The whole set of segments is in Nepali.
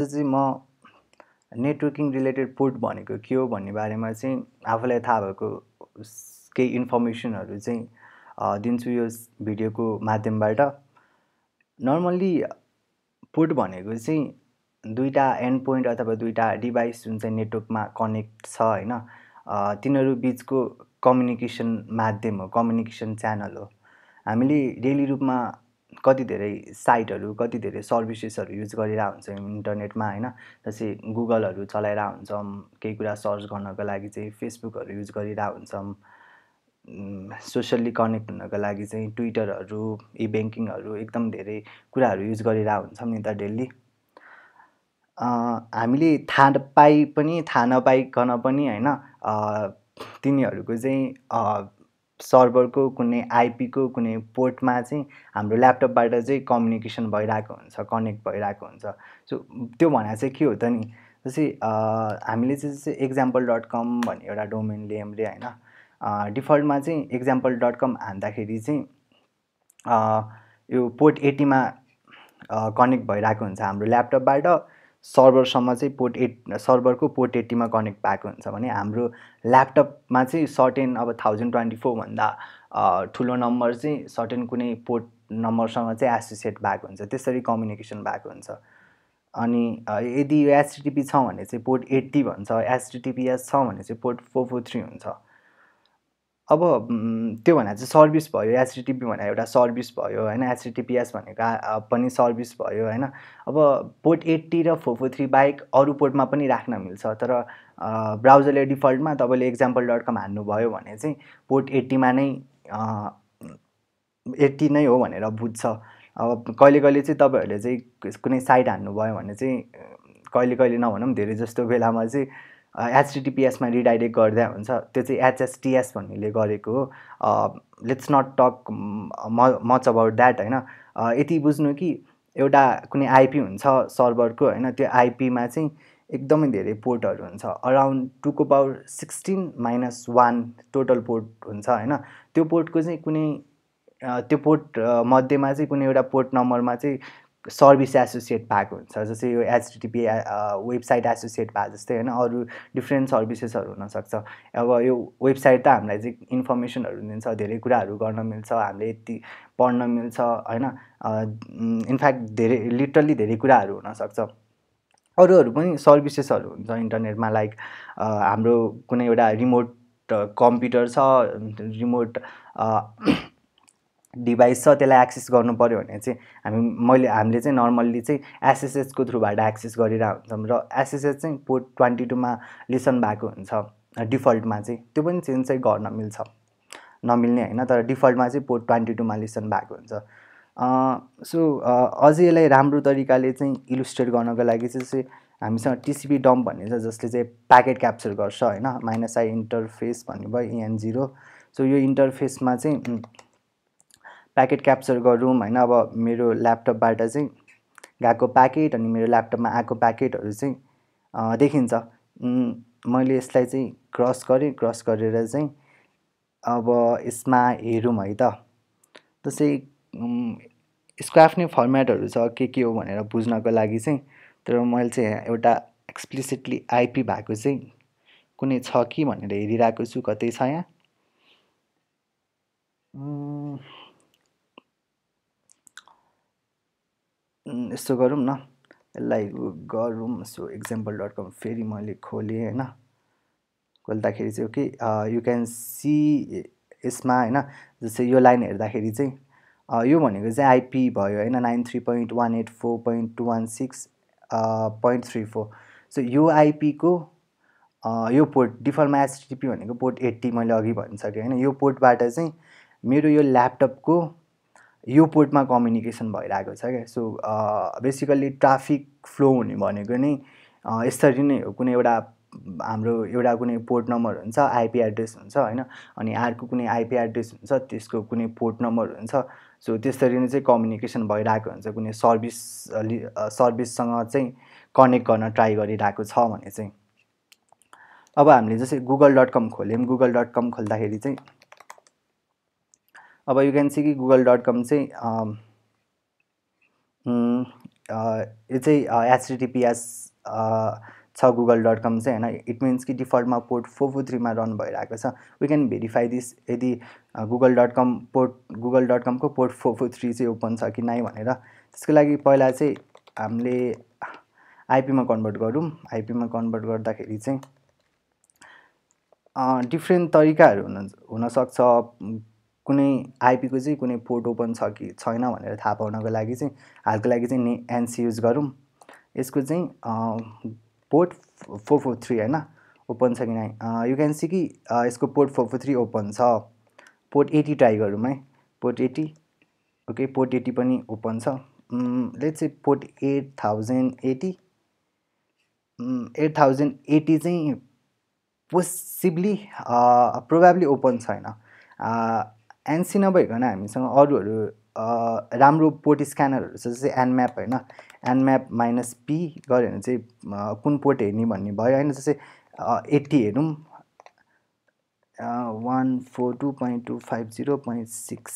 चाहिँ म नेटवर्किङ रिलेटेड पोर्ट भनेको के हो भन्ने बारेमा चाहिँ आफूलाई थाहा भएको केही इन्फर्मेसनहरू चाहिँ दिन्छु यो भिडियोको माध्यमबाट नर्मल्ली पोर्ट भनेको चाहिँ दुईवटा एन्ड पोइन्ट अथवा दुईवटा डिभाइस जुन चाहिँ नेटवर्कमा कनेक्ट छ होइन तिनीहरू बिचको कम्युनिकेसन माध्यम हो कम्युनिकेसन च्यानल हो हामीले डेली रूपमा कति धेरै साइटहरू कति धेरै सर्भिसेसहरू युज गरिरहेको हुन्छौँ इन्टरनेटमा होइन जस्तै गुगलहरू चलाइरहेको हुन्छौँ केही कुरा सर्च गर्नको लागि चाहिँ फेसबुकहरू युज गरिरहेको हुन्छौँ सोसियल्ली कनेक्ट हुनको लागि चाहिँ ट्विटरहरू इ ब्याङ्किङहरू एकदम धेरै कुराहरू युज गरिरहेको हुन्छौँ नि त डेली हामीले थाहा पाइ पनि थाहा नपाइकन पनि होइन तिनीहरूको चाहिँ सर्भरको कुनै आइपीको कुनै पोर्टमा चाहिँ हाम्रो ल्यापटपबाट चाहिँ कम्युनिकेसन भइरहेको हुन्छ कनेक्ट भइरहेको हुन्छ सो त्यो भनेर चाहिँ के हो त नि जस्तै हामीले चाहिँ जस्तै एक्जाम्पल डट कम भन्ने एउटा डोमेन लियौँ होइन डिफल्टमा चाहिँ एक्जाम्पल डट कम हान्दाखेरि चाहिँ यो पोर्ट एटीमा कनेक्ट भइरहेको हुन्छ हाम्रो ल्यापटपबाट सर्भरसम्म चाहिँ पोर्ट एट सर्भरको पोर्ट एट्टीमा कनेक्ट भएको हुन्छ भने हाम्रो ल्यापटपमा चाहिँ सर्टेन अब थाउजन्ड ट्वेन्टी फोरभन्दा ठुलो नम्बर चाहिँ सर्टेन कुनै पोर्ट नम्बरसँग चाहिँ एसोसिएट भएको हुन्छ त्यसरी कम्युनिकेसन भएको हुन्छ अनि यदि एचटिटिपी छ भने चाहिँ पोर्ट एट्टी भन्छ एचटिटिपिएस छ भने चाहिँ पोर्ट फोर फोर थ्री हुन्छ अब त्यो भन्दा चाहिँ सर्भिस भयो एचडिटिपी भनेर एउटा सर्भिस भयो होइन एचडिटिपिएस भनेको पनि सर्भिस भयो होइन अब पोर्ट एट्टी र फोर फोर थ्री बाहेक अरू पोर्टमा पनि राख्न मिल्छ तर ब्राउजरले डिफल्टमा तपाईँले एक्जाम्पल डट कम हान्नुभयो भने चाहिँ पोर्ट एट्टीमा नै एट्टी नै हो भनेर बुझ्छ अब कहिले कहिले चाहिँ तपाईँहरूले चाहिँ कुनै साइट हान्नुभयो भने चाहिँ कहिले कहिले नभनौँ धेरै जस्तो बेलामा चाहिँ एचटिटिपिएसमा रिडाइरेक्ट गर्दा हुन्छ त्यो चाहिँ एचएसटिएस भन्नेले गरेको हो लेट्स नट टक म मच अबाउट द्याट होइन यति बुझ्नु कि एउटा कुनै आइपी हुन्छ सर्भरको होइन त्यो आइपीमा चाहिँ एकदमै धेरै पोर्टहरू हुन्छ अराउन्ड टुको power sixteen minus one total port हुन्छ होइन त्यो पोर्टको चाहिँ कुनै त्यो पोर्ट मध्येमा चाहिँ कुनै एउटा पोर्ट नम्बरमा चाहिँ सर्भिस एसोसिएट भएको हुन्छ जस्तै यो एचडिटिपी वेबसाइट एसोसिएट भए जस्तै होइन अरू डिफ्रेन्ट सर्भिसेसहरू हुनसक्छ अब यो वेबसाइट त हामीलाई चाहिँ इन्फर्मेसनहरू दिन्छ धेरै कुराहरू गर्न मिल्छ हामीले यति पढ्न मिल्छ होइन इनफ्याक्ट धेरै लिटरली धेरै कुराहरू हुनसक्छ अरूहरू पनि सर्भिसेसहरू हुन्छ इन्टरनेटमा लाइक हाम्रो कुनै एउटा रिमोट कम्प्युटर छ रिमोट डिभाइस छ त्यसलाई एक्सेस गर्नु पऱ्यो भने चाहिँ हामी मैले हामीले चाहिँ नर्मल्ली चाहिँ एसएसएसको थ्रुबाट एक्सेस गरिरहेको हुन्छौँ र एसएसएच चाहिँ पोर्ट ट्वेन्टी टूमा लिसन भएको हुन्छ डिफल्टमा चाहिँ त्यो पनि चेन्ज चाहिँ गर्न मिल्छ नमिल्ने होइन तर डिफल्टमा चाहिँ पोर्ट ट्वेन्टी टूमा लिसन भएको हुन्छ सो अझै यसलाई राम्रो तरिकाले चाहिँ इलुस्ट्रेट गर्नको लागि चाहिँ हामीसँग टिसिपी डम्प भन्ने छ जसले चाहिँ प्याकेट क्याप्चर गर्छ होइन माइनस आई इन्टरफेस भन्नुभयो इएन e जिरो सो यो इन्टरफेसमा चाहिँ प्याकेट क्याप्चर गरौँ होइन अब मेरो ल्यापटपबाट चाहिँ गएको प्याकेट अनि मेरो ल्यापटपमा आएको प्याकेटहरू चाहिँ देखिन्छ मैले यसलाई चाहिँ क्रस गरेँ क्रस गरेर चाहिँ अब यसमा हेरौँ है त जस्तै यसको आफ्नै फर्मेटहरू छ के के हो भनेर बुझ्नको लागि चाहिँ तर मैले चाहिँ एउटा एक्सप्लिसिटली आइपी भएको चाहिँ कुनै छ कि भनेर हेरिरहेको छु कतै छ यहाँ यस्तो गरौँ न यसलाई गरौँ सो एक्जाम्पल डट कम फेरि मैले खोलेँ होइन खोल्दाखेरि चाहिँ ओके यु क्यान सी यसमा होइन जस्तै यो लाइन हेर्दाखेरि चाहिँ यो भनेको चाहिँ आइपी भयो होइन nine three point one eight four point two one six point three four so यो आइपीको यो पोर्ट डिफल्टमा एचटिपी भनेको पोर्ट एट्टी मैले अघि भनिसकेँ होइन यो पोर्टबाट चाहिँ मेरो यो ल्यापटपको यो पोर्टमा कम्युनिकेसन भइरहेको छ क्या सो बेसिकल्ली ट्राफिक फ्लो हुने भनेको नै यसरी नै हो कुनै एउटा हाम्रो एउटा कुनै पोर्ट नम्बर हुन्छ आइपी एड्रेस हुन्छ होइन अनि अर्को कुनै आइपी एड्रेस हुन्छ त्यसको कुनै पोर्ट नम्बर हुन्छ सो त्यसरी नै चाहिँ कम्युनिकेसन भइरहेको हुन्छ कुनै सर्भिस सर्भिससँग चाहिँ कनेक्ट गर्न ट्राई गरिरहेको छ भने चाहिँ अब हामीले जस्तै गुगल डट कम खोल्यौँ गुगल डट कम खोल्दाखेरि चाहिँ अब यु क्यान सी कि गुगल डट कम चाहिँ यो चाहिँ एचटिटिपिएस छ गुगल डट कम चाहिँ होइन इट मिन्स कि डिफल्टमा पोर्ट फोर फोर थ्रीमा रन भइरहेको छ वी क्यान भेरिफाई दिस यदि Google dot com port Google dot कमको पोर्ट फोर फोर थ्री चाहिँ ओपन छ कि नै भनेर त्यसको लागि पहिला चाहिँ हामीले आइपीमा कन्भर्ट गरौँ आइपीमा कन्भर्ट गर्दाखेरि चाहिँ डिफ्रेन्ट uh, तरिकाहरू हुन हुनसक्छ कुनै आइपीको चाहिँ कुनै पोर्ट ओपन छ कि छैन भनेर थाहा पाउनको लागि चाहिँ हालको लागि चाहिँ एनसी युज गरौँ यसको चाहिँ पोर्ट फोर फोर थ्री होइन ओपन छ कि नै यु क्यान सी कि यसको port four four three open छ पोर्ट एटी ट्राई गरौँ है port eighty okay port eighty पनि ओपन छ लेट चाहिँ port eight thousand eighty eight thousand eighty चाहिँ पोसिब्ली प्रोभाब्ली ओपन छैन एनसी नभइकन हामीसँग अरूहरू राम्रो पोर्ट स्क्यानरहरू छ जस्तै एनम्याप होइन एनम्याप माइनस पी गऱ्यो भने चाहिँ कुन पोर्ट हेर्ने भन्ने भयो होइन जस्तै एट्टी हेरौँ one four two point two five zero point six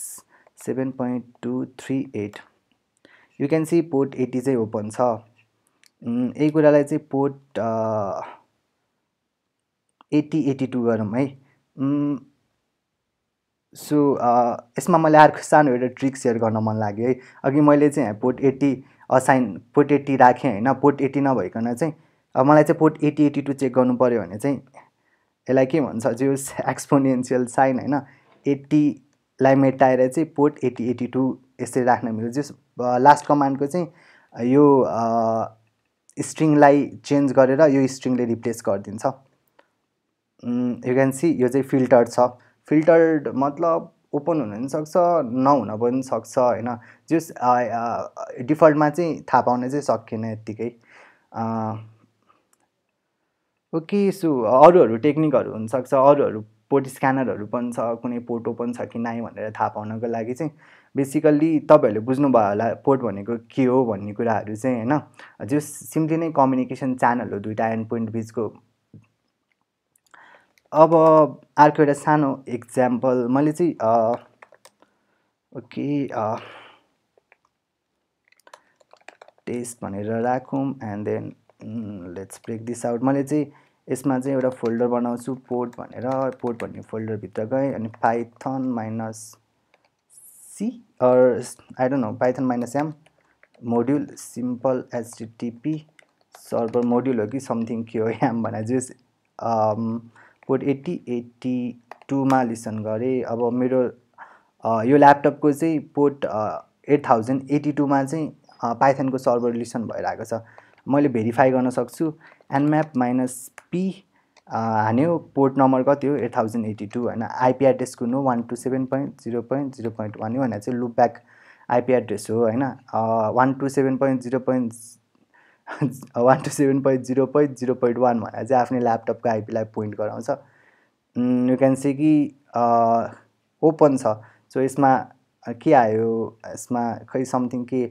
seven point two three eight you can see port eighty चाहिँ ओपन छ यही कुरालाई चाहिँ पोर्ट एट्टी एट्टी टू गरौँ है सो यसमा मलाई अर्को सानो एउटा ट्रिक सेयर गर्न मन लाग्यो है अघि मैले चाहिँ port eighty assign port eighty राखेँ होइन पोर्ट एट्टी नभइकन चाहिँ अब मलाई चाहिँ port eighty eighty two check गर्नु पऱ्यो भने चाहिँ यसलाई के भन्छ जो एक्सपोनेन्सियल साइन होइन एट्टीलाई मेटाएर चाहिँ पोर्ट एट्टी एट्टी टू यसरी राख्न मिल्छ जस लास्ट कमान्डको चाहिँ यो स्ट्रिङलाई चेन्ज गरेर यो स्ट्रिङले रिप्लेस गरिदिन्छ यु क्यान सी यो चाहिँ फिल्टर छ फिल्टर्ड मतलब ओपन हुन पनि सक्छ नहुन पनि सक्छ होइन जस डिफल्टमा चाहिँ थाहा पाउन चाहिँ सकिएन यत्तिकै ओके सो अरूहरू टेक्निकहरू हुनसक्छ अरूहरू पोर्ट स्क्यानरहरू पनि छ कुनै पोर्ट ओपन छ कि नाइ भनेर थाहा पाउनको लागि चाहिँ बेसिकल्ली तपाईँहरूले बुझ्नुभयो होला पोर्ट भनेको के हो भन्ने कुराहरू चाहिँ होइन जस सिम्पली नै कम्युनिकेसन च्यानल हो दुइटा एन्ड पोइन्ट बिचको अब अर्को एउटा सानो इक्जाम्पल मैले चाहिँ ओके टेस्ट भनेर राखौँ and then let's break this out मैले चाहिँ यसमा चाहिँ एउटा फोल्डर बनाउँछु पोर्ट भनेर पोर्ट भन्ने फोल्डरभित्र गएँ अनि Python minus C or I don't know Python minus M module simple HTTP server module हो कि समथिङ के हो एम भने चाहिँ पासपोर्ट एट्टी एट्टी टूमा लिसन गरेँ अब मेरो यो ल्यापटपको चाहिँ पोर्ट एट थाउजन्ड एट्टी टूमा चाहिँ पाइथनको सर्भर लिसन भइरहेको छ मैले भेरिफाई गर्न सक्छु एनम्याप माइनस पी हान्यो पोर्ट नम्बर कति हो एट थाउजन्ड एट्टी टू होइन आइपी एड्रेस कुन one two seven point zero point zero point one हो भनेर चाहिँ लुप ब्याक आइपी एड्रेस हो होइन one two seven point zero point one two seven point zero point zero point one भनेर चाहिँ आफ्नो ल्यापटपको आइपीलाई पोइन्ट गराउँछ यु क्यान सी कि ओपन छ सो यसमा के आयो यसमा खै समथिङ के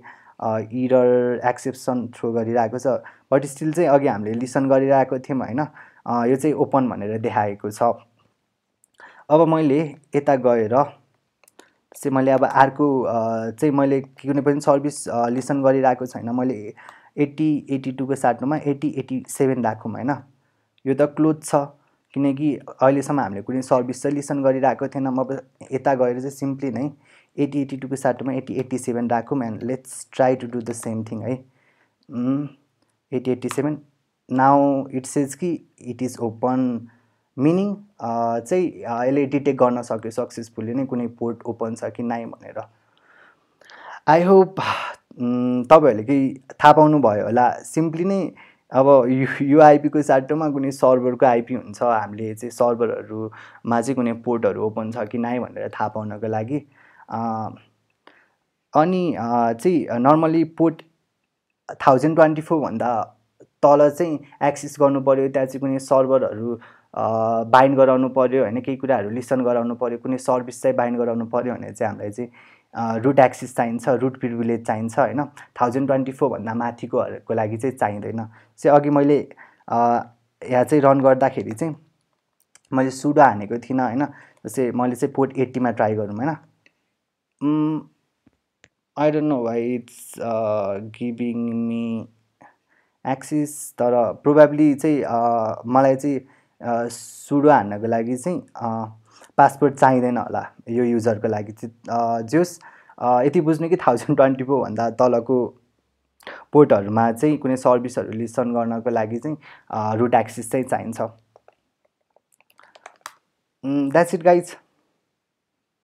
इरर एक्सेप्सन थ्रो गरिरहेको छ बट स्टिल चाहिँ अघि हामीले लिसन गरिरहेको थियौँ होइन यो चाहिँ ओपन भनेर देखाएको छ अब मैले यता गएर चाहिँ मैले अब अर्को चाहिँ मैले कुनै पनि सर्भिस लिसन गरिरहेको छैन मैले एट्टी एट्टी टूको साटोमा एट्टी एट्टी सेभेन राखौँ होइन यो त क्लोज छ किनकि अहिलेसम्म हामीले कुनै सर्भिस चाहिँ लिसन गरिरहेको थिएन म यता गएर चाहिँ सिम्पली नै एट्टी एट्टी टूको साटोमा एट्टी एट्टी सेभेन राखौँ and let's try to do the same thing है eighty eighty seven now it's is कि इट इज ओपन मिनिङ चाहिँ यसले डिटेक्ट गर्न सक्यो सक्सेसफुल्ली नै कुनै पोर्ट ओपन छ कि नाइ भनेर आई होप mm, तपाईँहरूले केही थाहा पाउनुभयो होला सिम्पली नै अब यो आइपीको साटोमा कुनै सर्भरको आइपी हुन्छ हामीले चाहिँ सर्भरहरूमा चाहिँ कुनै पोर्टहरू ओपन छ कि नै भनेर थाहा पाउनको लागि अनि चाहिँ नर्मली पोर्ट थाउजन्ड ट्वेन्टी फोरभन्दा तल चाहिँ एक्सेस गर्नु पऱ्यो त्यहाँ चाहिँ कुनै सर्भरहरू बाइन्ड गराउनु पऱ्यो होइन केही कुराहरू लिसन गराउनु पऱ्यो कुनै सर्भिस चाहिँ बाइन्ड गराउनु पऱ्यो भने चाहिँ हामीलाई चाहिँ रुट एक्सिस चाहिन्छ रुट प्रिभिलेज चाहिन्छ होइन थाउजन्ड ट्वेन्टी फोरभन्दा माथिकोहरूको लागि चाहिँ चाहिँदैन चाहिँ अघि मैले यहाँ चाहिँ रन गर्दाखेरि चाहिँ मैले सुडो हानेको थिइनँ होइन जस्तै मैले चाहिँ पोर्ट एट्टीमा ट्राई गरौँ होइन I don't know why it's giving me access तर प्रोभाब्ली चाहिँ मलाई चाहिँ सुडो हान्नको लागि चाहिँ पासपोर्ट चाहिँदैन होला यो युजरको लागि चाहिँ जोस् यति बुझ्नु कि थाउजन्ड ट्वेन्टी फोरभन्दा तलको पोर्टहरूमा चाहिँ कुनै सर्भिसहरू लिसन गर्नको लागि चाहिँ रुट एक्सिस चाहिँ चाहिन्छ द्याट्स इट गाइड्स